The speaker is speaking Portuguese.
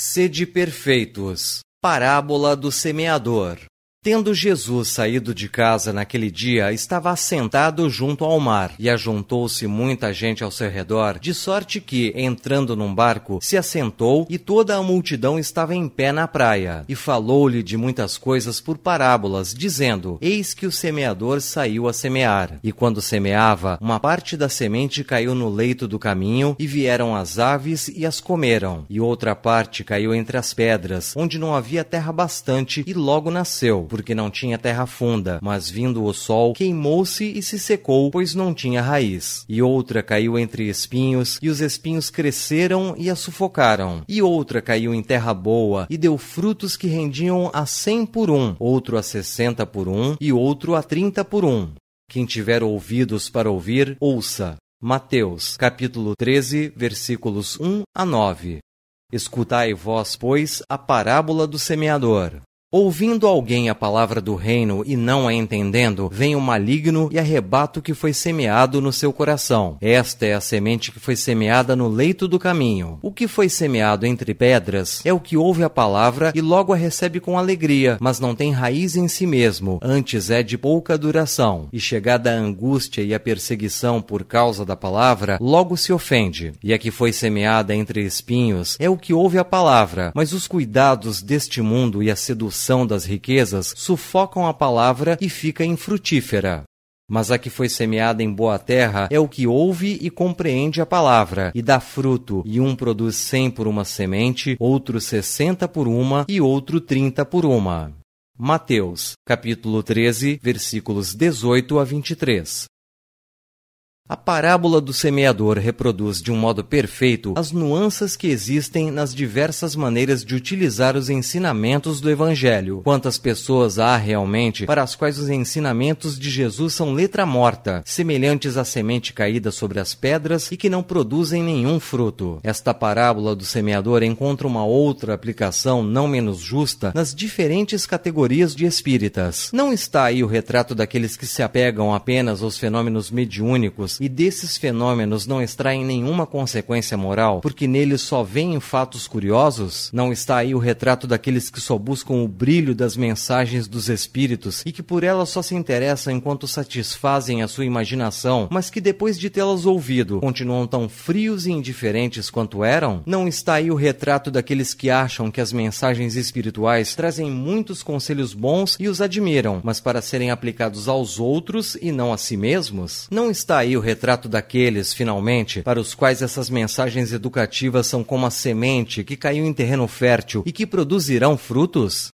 Sede perfeitos. Parábola do semeador. Tendo Jesus saído de casa naquele dia, estava assentado junto ao mar, e ajuntou-se muita gente ao seu redor, de sorte que, entrando num barco, se assentou, e toda a multidão estava em pé na praia. E falou-lhe de muitas coisas por parábolas, dizendo: Eis que o semeador saiu a semear. E quando semeava, uma parte da semente caiu no leito do caminho, e vieram as aves e as comeram. E outra parte caiu entre as pedras, onde não havia terra bastante, e logo nasceu porque não tinha terra funda, mas vindo o sol, queimou-se e se secou, pois não tinha raiz. E outra caiu entre espinhos, e os espinhos cresceram e a sufocaram. E outra caiu em terra boa, e deu frutos que rendiam a cem por um, outro a sessenta por um, e outro a trinta por um. Quem tiver ouvidos para ouvir, ouça. Mateus, capítulo 13, versículos 1 a 9. Escutai vós, pois, a parábola do semeador. Ouvindo alguém a palavra do reino e não a entendendo, vem o maligno e arrebata o que foi semeado no seu coração. Esta é a semente que foi semeada no leito do caminho. O que foi semeado entre pedras é o que ouve a palavra e logo a recebe com alegria, mas não tem raiz em si mesmo, antes é de pouca duração. E chegada a angústia e a perseguição por causa da palavra, logo se ofende. E a que foi semeada entre espinhos é o que ouve a palavra, mas os cuidados deste mundo e a sedução corrupção das riquezas sufocam a palavra e fica infrutífera. Mas a que foi semeada em boa terra é o que ouve e compreende a palavra, e dá fruto, e um produz cem por uma semente, outro sessenta por uma, e outro trinta por uma. Mateus, capítulo 13, versículos 18 a 23. A parábola do semeador reproduz de um modo perfeito as nuances que existem nas diversas maneiras de utilizar os ensinamentos do Evangelho. Quantas pessoas há realmente para as quais os ensinamentos de Jesus são letra morta, semelhantes à semente caída sobre as pedras e que não produzem nenhum fruto? Esta parábola do semeador encontra uma outra aplicação não menos justa nas diferentes categorias de espíritas. Não está aí o retrato daqueles que se apegam apenas aos fenômenos mediúnicos e desses fenômenos não extraem nenhuma consequência moral, porque neles só veem fatos curiosos? Não está aí o retrato daqueles que só buscam o brilho das mensagens dos espíritos e que por elas só se interessam enquanto satisfazem a sua imaginação, mas que depois de tê-las ouvido continuam tão frios e indiferentes quanto eram? Não está aí o retrato daqueles que acham que as mensagens espirituais trazem muitos conselhos bons e os admiram, mas para serem aplicados aos outros e não a si mesmos? Não está aí o retrato daqueles, finalmente, para os quais essas mensagens educativas são como a semente que caiu em terreno fértil e que produzirão frutos?